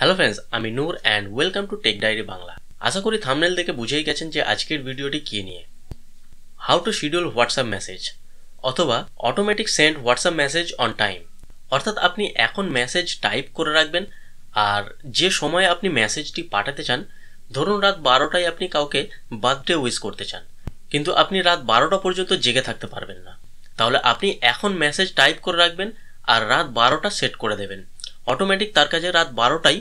Hello friends আমি Noor and welcome to tech diary Bangla আশা করি থামনেল দেখে বুঝেই গেছেন যে আজকের ভিডিওটি কী নিয়ে how to schedule WhatsApp message অথবা automatic send WhatsApp message on time অর্থাৎ আপনি এখন মেসেজ টাইপ করে রাখবেন আর যে সময়ে আপনি মেসেজটি পাঠাতে চান ধরুন রাত বারোটায় আপনি কাউকে বার্থডে উইশ করতে চান কিন্তু আপনি রাত বারোটা পর্যন্ত জেগে থাকতে পারবেন না তাহলে আপনি এখন মেসেজ টাইপ করে রাখবেন আর রাত বারোটা সেট করে দেবেন অটোমেটিক তার কাছে রাত বারোটায়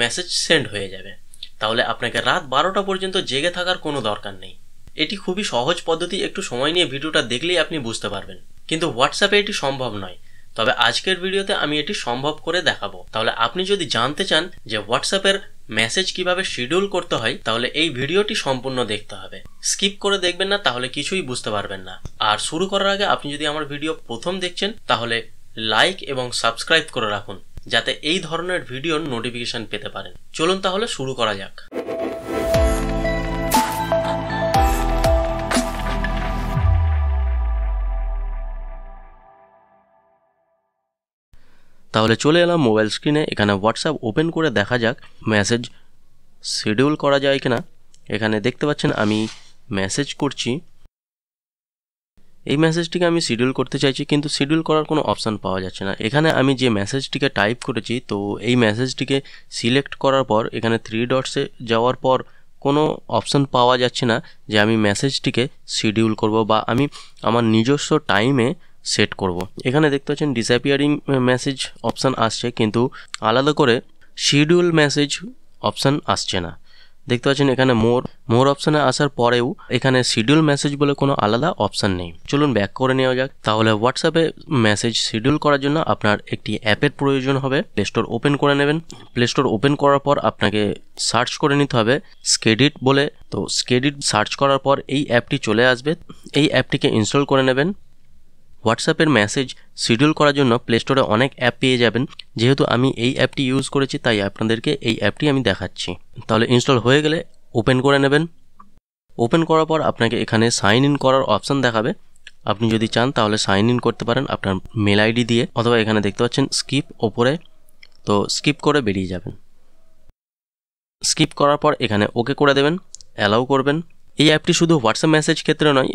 মেসেজ সেন্ড হয়ে যাবে তাহলে আপনাকে রাত বারোটা পর্যন্ত জেগে থাকার কোনো দরকার নেই এটি খুবই সহজ পদ্ধতি একটু সময় নিয়ে ভিডিওটা দেখলেই আপনি বুঝতে পারবেন কিন্তু হোয়াটসঅ্যাপে এটি সম্ভব নয় তবে আজকের ভিডিওতে আমি এটি সম্ভব করে দেখাবো তাহলে আপনি যদি জানতে চান যে হোয়াটসঅ্যাপের মেসেজ কিভাবে শিডিউল করতে হয় তাহলে এই ভিডিওটি সম্পূর্ণ দেখতে হবে স্কিপ করে দেখবেন না তাহলে কিছুই বুঝতে পারবেন না আর শুরু করার আগে আপনি যদি আমার ভিডিও প্রথম দেখছেন তাহলে লাইক এবং সাবস্ক্রাইব করে রাখুন যাতে এই ধরনের ভিডিওর নোটিফিকেশন পেতে পারেন চলুন তাহলে শুরু করা যাক তাহলে চলে এলাম মোবাইল স্ক্রিনে এখানে হোয়াটসঅ্যাপ ওপেন করে দেখা যাক মেসেজ শিডিউল করা যায় কিনা এখানে দেখতে পাচ্ছেন আমি মেসেজ করছি এই মেসেজটিকে আমি শিডিউল করতে চাইছি কিন্তু শিডিউল করার কোনো অপশান পাওয়া যাচ্ছে না এখানে আমি যে মেসেজটিকে টাইপ করেছি তো এই মেসেজটিকে সিলেক্ট করার পর এখানে থ্রি ডটসে যাওয়ার পর কোনো অপশান পাওয়া যাচ্ছে না যে আমি মেসেজটিকে শিডিউল করব বা আমি আমার নিজস্ব টাইমে সেট করব। এখানে দেখতে পাচ্ছেন ডিসঅ্যাপিয়ারিং মেসেজ অপশান আসছে কিন্তু আলাদা করে শিডিউল মেসেজ অপশান আসছে না দেখতে পাচ্ছেন এখানে মোর মোর অপশানে আসার পরেও এখানে শিডিউল মেসেজ বলে কোনো আলাদা অপশান নেই চলুন ব্যাক করে নেওয়া যাক তাহলে হোয়াটসঅ্যাপে মেসেজ শিডিউল করার জন্য আপনার একটি অ্যাপের প্রয়োজন হবে প্লে স্টোর ওপেন করে নেবেন প্লে স্টোর ওপেন করার পর আপনাকে সার্চ করে নিতে হবে স্কেডিট বলে তো স্কেডিট সার্চ করার পর এই অ্যাপটি চলে আসবে এই অ্যাপটিকে ইনস্টল করে নেবেন হোয়াটসঅ্যাপের মেসেজ শিডিউল করার জন্য প্লে স্টোরে অনেক অ্যাপ পেয়ে যাবেন যেহেতু আমি এই অ্যাপটি ইউজ করেছি তাই আপনাদেরকে এই অ্যাপটি আমি দেখাচ্ছি তাহলে ইনস্টল হয়ে গেলে ওপেন করে নেবেন ওপেন করার পর আপনাকে এখানে সাইন ইন করার অপশান দেখাবে আপনি যদি চান তাহলে সাইন ইন করতে পারেন আপনার মেল আইডি দিয়ে অথবা এখানে দেখতে পাচ্ছেন স্কিপ ওপরে তো স্কিপ করে বেরিয়ে যাবেন স্কিপ করার পর এখানে ওকে করে দেবেন অ্যালাউ করবেন এই অ্যাপটি শুধু হোয়াটসঅ্যাপ মেসেজ ক্ষেত্রে নয়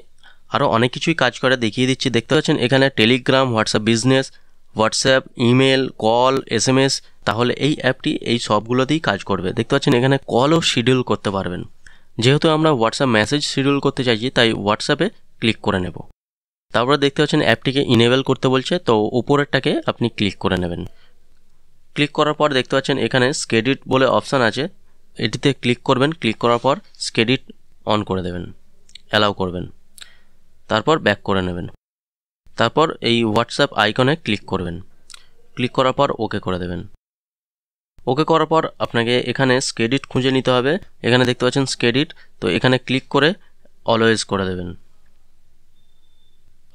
আরও অনেক কিছুই কাজ করে দেখিয়ে দিচ্ছি দেখতে পাচ্ছেন এখানে Telegram WhatsApp business WhatsApp email call S M S তাহলে এই অ্যাপটি এই সবগুলোতেই কাজ করবে দেখতে পাচ্ছেন এখানে কলও শিডিউল করতে পারবেন যেহেতু আমরা হোয়াটসঅ্যাপ মেসেজ শিডিউল করতে চাইছি তাই হোয়াটসঅ্যাপে ক্লিক করে নেব তারপরে দেখতে পাচ্ছেন অ্যাপটিকে ইনেবল করতে বলছে তো উপরেরটাকে আপনি ক্লিক করে নেবেন ক্লিক করার পর দেখতে পাচ্ছেন এখানে স্কেডিট বলে অপশান আছে এটিতে ক্লিক করবেন ক্লিক করার পর স্কেডিট অন করে দেবেন অ্যালাউ করবেন তারপর ব্যাক করে নেবেন তারপর এই হোয়াটসঅ্যাপ আইকনে ক্লিক করবেন ক্লিক করার পর ওকে করে দেবেন ওকে করার পর আপনাকে এখানে স্কেডিট খুঁজে নিতে হবে এখানে দেখতে পাচ্ছেন স্কেডিট তো এখানে ক্লিক করে অলওয়েজ করে দেবেন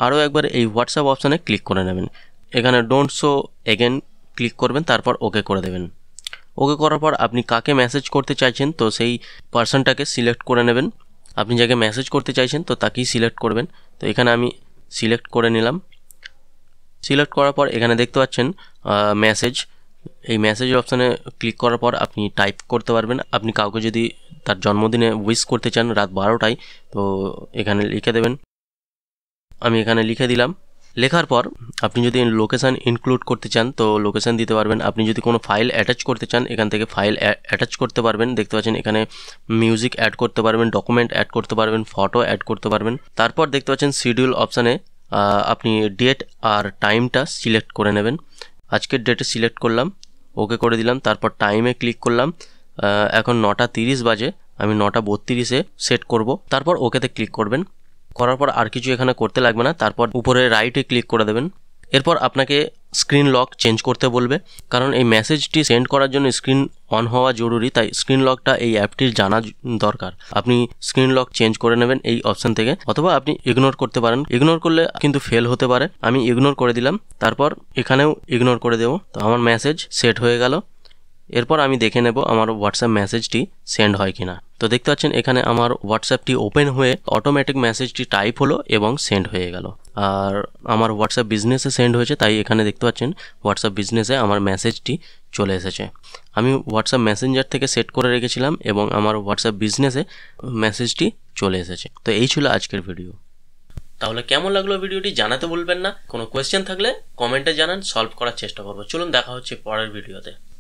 আরও একবার এই হোয়াটসঅ্যাপ অপশানে ক্লিক করে নেবেন এখানে ডোন্ট শো এগেন ক্লিক করবেন তারপর ওকে করে দেবেন ওকে করার পর আপনি কাকে মেসেজ করতে চাইছেন তো সেই পার্সনটাকে সিলেক্ট করে নেবেন আপনি যাকে মেসেজ করতে চাইছেন তো তাকেই সিলেক্ট করবেন তো এখানে আমি সিলেক্ট করে নিলাম সিলেক্ট করার পর এখানে দেখতে পাচ্ছেন মেসেজ এই মেসেজ অপশানে ক্লিক করার পর আপনি টাইপ করতে পারবেন আপনি কাউকে যদি তার জন্মদিনে উইশ করতে চান রাত বারোটায় তো এখানে লিখে দেবেন আমি এখানে লিখে দিলাম লেখার পর আপনি যদি লোকেশান ইনক্লুড করতে চান তো লোকেশান দিতে পারবেন আপনি যদি কোনো ফাইল অ্যাটাচ করতে চান এখান থেকে ফাইল অ্যাটাচ করতে পারবেন দেখতে পাচ্ছেন এখানে মিউজিক অ্যাড করতে পারবেন ডকুমেন্ট অ্যাড করতে পারবেন ফটো অ্যাড করতে পারবেন তারপর দেখতে পাচ্ছেন শিডিউল অপশানে আপনি ডেট আর টাইমটা সিলেক্ট করে নেবেন আজকের ডেটে সিলেক্ট করলাম ওকে করে দিলাম তারপর টাইমে ক্লিক করলাম এখন নটা তিরিশ বাজে আমি নটা বত্রিশে সেট করব তারপর ওকেতে ক্লিক করবেন করার পর আর কিছু এখানে করতে লাগবে না তারপর উপরে রাইটে ক্লিক করে দেবেন এরপর আপনাকে স্ক্রিন লক চেঞ্জ করতে বলবে কারণ এই মেসেজটি সেন্ড করার জন্য স্ক্রিন অন হওয়া জরুরি তাই স্ক্রিন লকটা এই অ্যাপটির জানা দরকার আপনি স্ক্রিন লক চেঞ্জ করে নেবেন এই অপশান থেকে অথবা আপনি ইগনোর করতে পারেন ইগনোর করলে কিন্তু ফেল হতে পারে আমি ইগনোর করে দিলাম তারপর এখানেও ইগনোর করে দেবো তো আমার মেসেজ সেট হয়ে গেল এরপর আমি দেখে নেব আমার হোয়াটসঅ্যাপ মেসেজটি সেন্ড হয় কিনা তো দেখতে পাচ্ছেন এখানে আমার হোয়াটসঅ্যাপটি ওপেন হয়ে অটোমেটিক মেসেজটি টাইপ হলো এবং সেন্ড হয়ে গেল আর আমার হোয়াটসঅ্যাপ বিজনেসে সেন্ড হয়েছে তাই এখানে দেখতে পাচ্ছেন হোয়াটসঅ্যাপ বিজনেসে আমার মেসেজটি চলে এসেছে আমি হোয়াটসঅ্যাপ মেসেঞ্জার থেকে সেট করে রেখেছিলাম এবং আমার হোয়াটসঅ্যাপ বিজনেসে মেসেজটি চলে এসেছে তো এই ছিল আজকের ভিডিও তাহলে কেমন লাগলো ভিডিওটি জানাতে বলবেন না কোনো কোয়েশ্চেন থাকলে কমেন্টে জানান সলভ করার চেষ্টা করবো চলুন দেখা হচ্ছে পরের ভিডিওতে